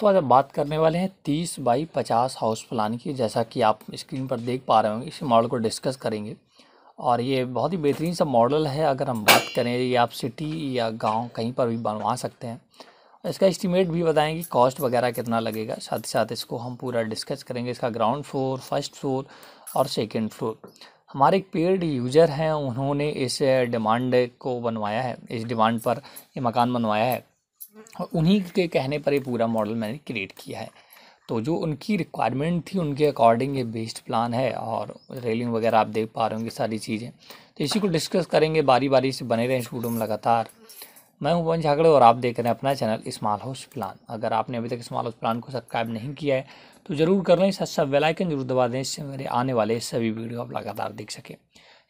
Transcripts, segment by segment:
तो आज हम बात करने वाले हैं तीस बाई पचास हाउस प्लान की जैसा कि आप स्क्रीन पर देख पा रहे होंगे इस मॉडल को डिस्कस करेंगे और ये बहुत ही बेहतरीन सा मॉडल है अगर हम बात करें ये आप सिटी या गांव कहीं पर भी बनवा सकते हैं इसका एस्टीमेट भी बताएंगे कॉस्ट वगैरह कितना लगेगा साथ ही साथ इसको हम पूरा डिस्कस करेंगे इसका ग्राउंड फ्लोर फर्स्ट फ्लोर और सेकेंड फ्लोर हमारे एक पेड यूज़र हैं उन्होंने इस डिमांड को बनवाया है इस डिमांड पर ये मकान बनवाया है और उन्हीं के कहने पर ये पूरा मॉडल मैंने क्रिएट किया है तो जो उनकी रिक्वायरमेंट थी उनके अकॉर्डिंग ये बेस्ड प्लान है और रेलिंग वगैरह आप देख पा रहे होंगे सारी चीज़ें तो इसी को डिस्कस करेंगे बारी बारी से बने रहें स्टूडियो में लगातार मैं हूं पवन झागड़े और आप देख रहे हैं अपना चैनल स्मॉल हाउस प्लान अगर आपने अभी तक स्मॉल हाउस प्लान को सब्सक्राइब नहीं किया है तो ज़रूर कर लें साथ साथ बेलाइकन जरूर दबा दें इससे मेरे आने वाले सभी वीडियो आप लगातार देख सकें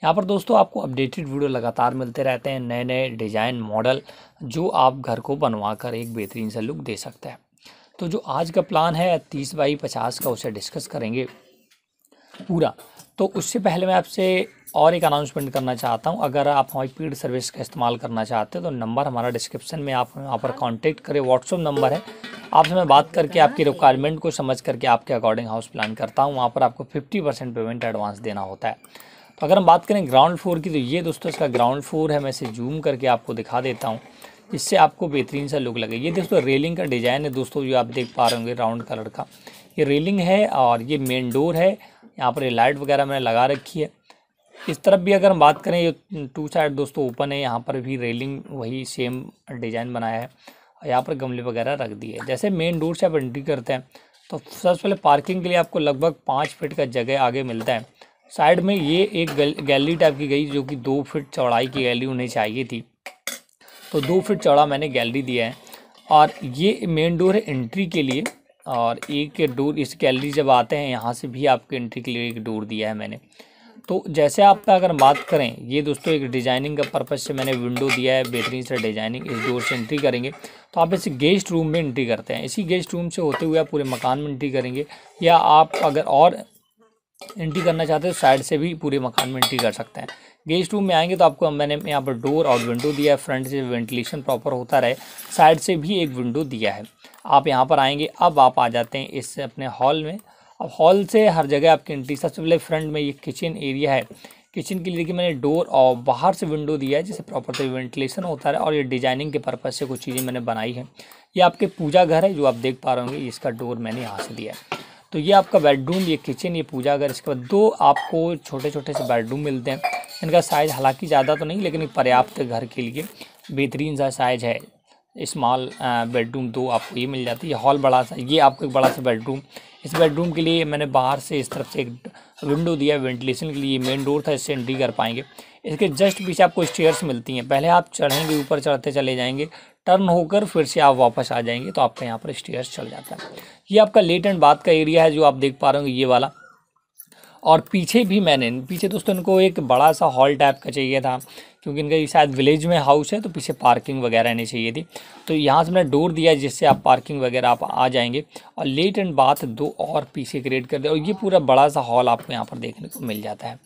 यहाँ पर दोस्तों आपको अपडेटेड वीडियो लगातार मिलते रहते हैं नए नए डिज़ाइन मॉडल जो आप घर को बनवा कर एक बेहतरीन सा लुक दे सकते हैं तो जो आज का प्लान है तीस बाई पचास का उसे डिस्कस करेंगे पूरा तो उससे पहले मैं आपसे और एक अनाउंसमेंट करना चाहता हूं अगर आप हमारी पीड सर्विस का इस्तेमाल करना चाहते हो तो नंबर हमारा डिस्क्रिप्शन में आप वहाँ पर कांटेक्ट करें व्हाट्सअप नंबर है आपसे मैं बात करके आपकी रिक्वायरमेंट को समझ करके आपके अकॉर्डिंग हाउस प्लान करता हूँ वहाँ पर आपको फिफ्टी परसेंट पेमेंट एडवांस देना होता है अगर हम बात करें ग्राउंड फ्लोर की तो ये दोस्तों इसका ग्राउंड फ्लोर है मैं इसे जूम करके आपको दिखा देता हूँ इससे आपको बेहतरीन सा लुक लगे ये दोस्तों रेलिंग का डिज़ाइन है दोस्तों जो आप देख पा रहे होंगे राउंड कलर का ये रेलिंग है और ये मेन डोर है यहाँ पर लाइट वगैरह मैंने लगा रखी है इस तरफ भी अगर हम बात करें ये टू साइड दोस्तों ओपन है यहाँ पर भी रेलिंग वही सेम डिज़ाइन बनाया है और यहाँ पर गमले वगैरह रख दिए जैसे मेन डोर से आप एंट्री करते हैं तो सबसे पहले पार्किंग के लिए आपको लगभग पाँच फिट का जगह आगे मिलता है साइड में ये एक गैलरी टाइप की गई जो कि दो फिट चौड़ाई की गैलरी उन्हें चाहिए थी तो दो फिट चौड़ा मैंने गैलरी दिया है और ये मेन डोर है एंट्री के लिए और एक डोर इस गैलरी जब आते हैं यहाँ से भी आपके एंट्री के लिए एक डोर दिया है मैंने तो जैसे आप अगर बात करें ये दोस्तों एक डिज़ाइनिंग का पर्पज़ से मैंने विंडो दिया है बेहतरीन से डिज़ाइनिंग इस डोर से एंट्री करेंगे तो आप इस गेस्ट रूम में एंट्री करते हैं इसी गेस्ट रूम से होते हुए आप पूरे मकान में एंट्री करेंगे या आप अगर और एंट्री करना चाहते हैं तो साइड से भी पूरे मकान में एंट्री कर सकते हैं गेस्ट रूम में आएंगे तो आपको मैंने यहाँ पर डोर और विंडो दिया है फ्रंट से वेंटिलेशन प्रॉपर होता रहे साइड से भी एक विंडो दिया है आप यहाँ पर आएंगे अब आप आ जाते हैं इस अपने हॉल में अब हॉल से हर जगह आपकी एंट्री सबसे पहले फ्रंट में ये किचन एरिया है किचन के लिए देखिए मैंने डोर और बाहर से विंडो दिया है जिससे प्रॉपर से वेंटिलेशन होता है और ये डिजाइनिंग के पर्पज़ से कुछ चीज़ें मैंने बनाई है ये आपके पूजा घर है जो आप देख पा रहे होंगे इसका डोर मैंने यहाँ से दिया है तो ये आपका बेडरूम ये किचन ये पूजा घर इसके बाद दो आपको छोटे छोटे से बेडरूम मिलते हैं इनका साइज़ हालांकि ज़्यादा तो नहीं लेकिन पर्याप्त घर के लिए बेहतरीन सा साइज़ है इस्माल बेडरूम दो आपको ये मिल जाती है हॉल बड़ा सा ये आपको एक बड़ा सा बेडरूम इस बेडरूम के लिए मैंने बाहर से इस तरफ से एक विंडो दिया है वेंटिलेशन के लिए मेन डोर था इससे एंट्री कर पाएंगे इसके जस्ट पीछे आपको स्टेयर्स मिलती हैं पहले आप चढ़ेंगे ऊपर चढ़ते चले जाएंगे टर्न होकर फिर से आप वापस आ जाएंगे तो आपका यहाँ पर स्टेयर्स चल जाता है ये आपका लेट एंड बाथ का एरिया है जो आप देख पा रहे हो ये वाला और पीछे भी मैंने पीछे दोस्तों इनको एक बड़ा सा हॉल टाइप का चाहिए था क्योंकि इनका ये शायद विलेज में हाउस है तो पीछे पार्किंग वगैरह नहीं चाहिए थी तो यहाँ से मैंने डोर दिया जिससे आप पार्किंग वगैरह आप आ जाएंगे और लेट एंड बाथ दो और पीछे क्रिएट कर दे और ये पूरा बड़ा सा हॉल आपको यहाँ पर देखने को मिल जाता है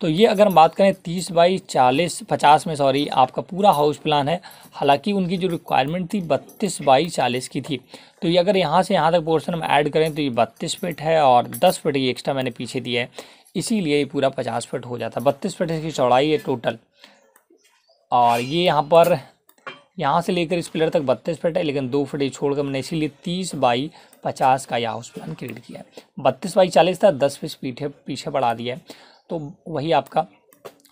तो ये अगर हम बात करें तीस बाई चालीस पचास में सॉरी आपका पूरा हाउस प्लान है हालांकि उनकी जो रिक्वायरमेंट थी बत्तीस बाई चालीस की थी तो ये अगर यहाँ से यहाँ तक पोर्शन हम ऐड करें तो ये बत्तीस फिट है और दस फिट ये एक्स्ट्रा मैंने पीछे दिया है इसीलिए ये पूरा पचास फिट हो जाता है बत्तीस फिट इसकी चौड़ाई है टोटल और ये यहाँ पर यहाँ से लेकर इस पिलर तक बत्तीस फिट है लेकिन दो फिट छोड़कर मैंने इसीलिए तीस बाई पचास का यह हाउस प्लान क्रिएट किया है बत्तीस बाई चालीस था दस फिट पीछे पीछे बढ़ा दिया है तो वही आपका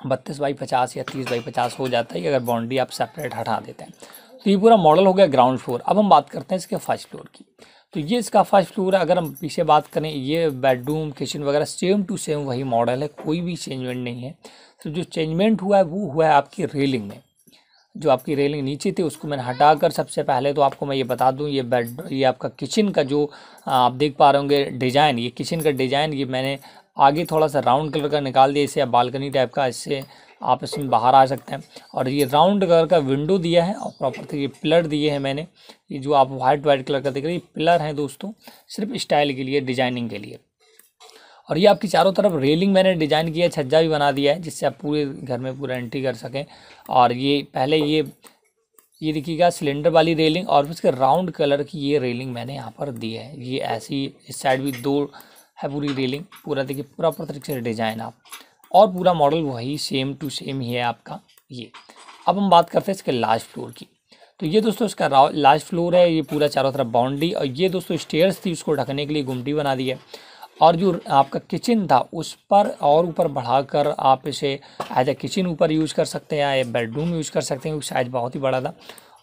बत्तीस बाई पचास या तीस बाई पचास हो जाता है अगर बाउंड्री आप सेपरेट हटा देते हैं तो ये पूरा मॉडल हो गया ग्राउंड फ्लोर अब हम बात करते हैं इसके फर्स्ट फ्लोर की तो ये इसका फर्स्ट फ्लोर है अगर हम पीछे बात करें ये बेडरूम किचन वगैरह सेम टू सेम वही मॉडल है कोई भी चेंजमेंट नहीं है तो जो चेंजमेंट हुआ है वो हुआ है आपकी रेलिंग में जो आपकी रेलिंग नीचे थी उसको मैंने हटा कर सबसे पहले तो आपको मैं ये बता दूं ये बेड ये आपका किचन का जो आप देख पा रहे होंगे डिज़ाइन ये किचन का डिज़ाइन ये मैंने आगे थोड़ा सा राउंड कलर का निकाल दिया इसे बालकनी टाइप का इससे आप इसमें बाहर आ सकते हैं और ये राउंड कलर का विंडो दिया है और प्रॉपर थे ये पिलर दिए हैं मैंने ये जो आप वाइट वाइट कलर का देख रहे हैं ये पिलर हैं दोस्तों सिर्फ स्टाइल के लिए डिजाइनिंग के लिए और ये आपकी चारों तरफ रेलिंग मैंने डिज़ाइन किया है छज्जा भी बना दिया है जिससे आप पूरे घर में पूरा एंट्री कर सकें और ये पहले ये ये देखिएगा सिलेंडर वाली रेलिंग और इसके राउंड कलर की ये रेलिंग मैंने यहाँ पर दी है ये ऐसी इस साइड भी दो है पूरी रेलिंग पूरा देखिए पूरा पूरा तरीके से डिजाइन आप और पूरा मॉडल वही सेम टू सेम ही है आपका ये अब हम बात करते हैं इसके लास्ट फ्लोर की तो ये दोस्तों इसका लास्ट फ्लोर है ये पूरा चारों तरफ बाउंड्री और ये दोस्तों स्टेयर्स थी उसको ढकने के लिए गुमटी बना दी है और जो आपका किचन था उस पर और ऊपर बढ़ाकर आप इसे एज ए किचन ऊपर यूज़ कर सकते हैं या बेडरूम यूज़ कर सकते हैं क्योंकि साइज बहुत ही बड़ा था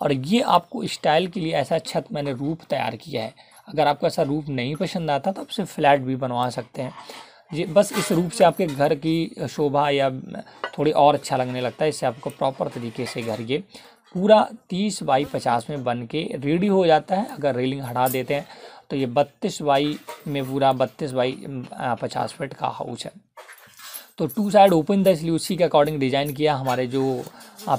और ये आपको स्टाइल के लिए ऐसा छत मैंने रूप तैयार किया है अगर आपको ऐसा रूप नहीं पसंद आता तो आप सिर्फ फ्लैट भी बनवा सकते हैं ये बस इस रूप से आपके घर की शोभा या थोड़ी और अच्छा लगने लगता है इससे आपको प्रॉपर तरीके से घर ये पूरा तीस बाई पचास में बन के रेडी हो जाता है अगर रेलिंग हटा देते हैं तो ये बत्तीस बाई में पूरा बत्तीस बाई पचास फिट का हाउस है तो टू साइड ओपन था इसलिए उसी के अकॉर्डिंग डिज़ाइन किया हमारे जो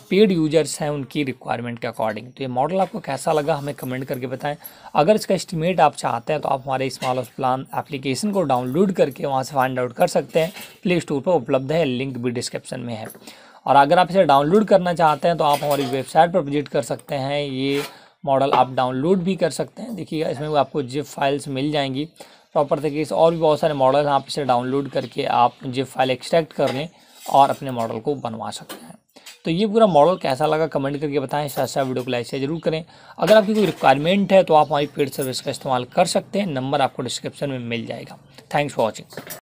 पेड यूजर्स हैं उनकी रिक्वायरमेंट के अकॉर्डिंग तो ये मॉडल आपको कैसा लगा हमें कमेंट करके बताएं अगर इसका एस्टिमेट आप चाहते हैं तो आप हमारे स्मॉल हाउस प्लान एप्लीकेशन को डाउनलोड करके वहाँ से फाइंड आउट कर सकते हैं प्ले स्टोर पर उपलब्ध है लिंक भी डिस्क्रिप्शन में है और अगर आप इसे डाउनलोड करना चाहते हैं तो आप हमारी वेबसाइट पर विजिट कर सकते हैं ये मॉडल आप डाउनलोड भी कर सकते हैं देखिए इसमें आपको जिप फाइल्स मिल जाएंगी प्रॉपर तरीके से और भी बहुत सारे मॉडल हैं आप इसे डाउनलोड करके आप जो फाइल एक्सट्रैक्ट कर लें और अपने मॉडल को बनवा सकते हैं तो ये पूरा मॉडल कैसा लगा कमेंट करके बताएं साथ अच्छा साथ वीडियो को लाइक शेयर जरूर करें अगर आपकी कोई रिक्वायरमेंट है तो आप हमारी पेड सर्विस का इस्तेमाल कर सकते हैं नंबर आपको डिस्क्रिप्शन में मिल जाएगा थैंक्स फॉर वॉचिंग